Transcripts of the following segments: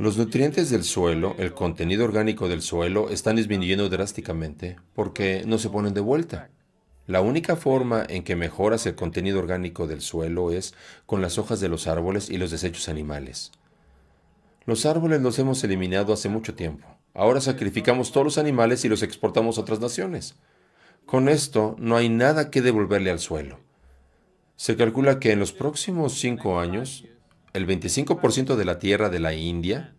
Los nutrientes del suelo, el contenido orgánico del suelo, están disminuyendo drásticamente porque no se ponen de vuelta. La única forma en que mejoras el contenido orgánico del suelo es con las hojas de los árboles y los desechos animales. Los árboles los hemos eliminado hace mucho tiempo. Ahora sacrificamos todos los animales y los exportamos a otras naciones. Con esto no hay nada que devolverle al suelo. Se calcula que en los próximos cinco años el 25% de la tierra de la India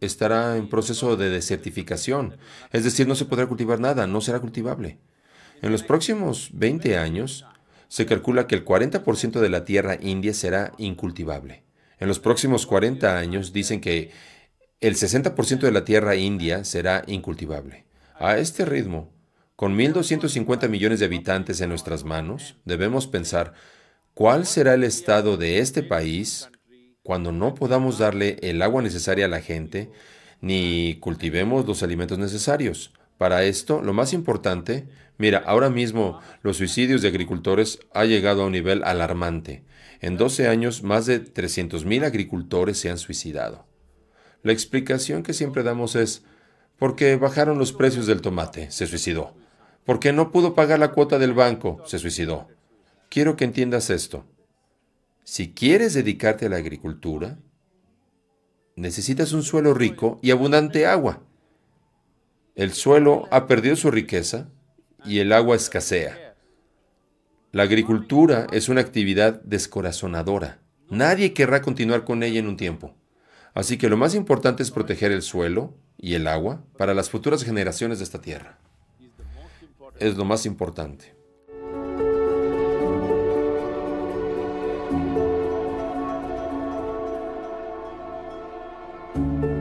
estará en proceso de desertificación, es decir, no se podrá cultivar nada, no será cultivable. En los próximos 20 años, se calcula que el 40% de la tierra india será incultivable. En los próximos 40 años dicen que el 60% de la tierra india será incultivable. A este ritmo, con 1.250 millones de habitantes en nuestras manos, debemos pensar cuál será el estado de este país cuando no podamos darle el agua necesaria a la gente, ni cultivemos los alimentos necesarios. Para esto, lo más importante, mira, ahora mismo los suicidios de agricultores ha llegado a un nivel alarmante. En 12 años, más de 300.000 agricultores se han suicidado. La explicación que siempre damos es, porque bajaron los precios del tomate, se suicidó. Porque no pudo pagar la cuota del banco, se suicidó. Quiero que entiendas esto. Si quieres dedicarte a la agricultura, necesitas un suelo rico y abundante agua. El suelo ha perdido su riqueza y el agua escasea. La agricultura es una actividad descorazonadora. Nadie querrá continuar con ella en un tiempo. Así que lo más importante es proteger el suelo y el agua para las futuras generaciones de esta tierra. Es lo más importante. Thank you.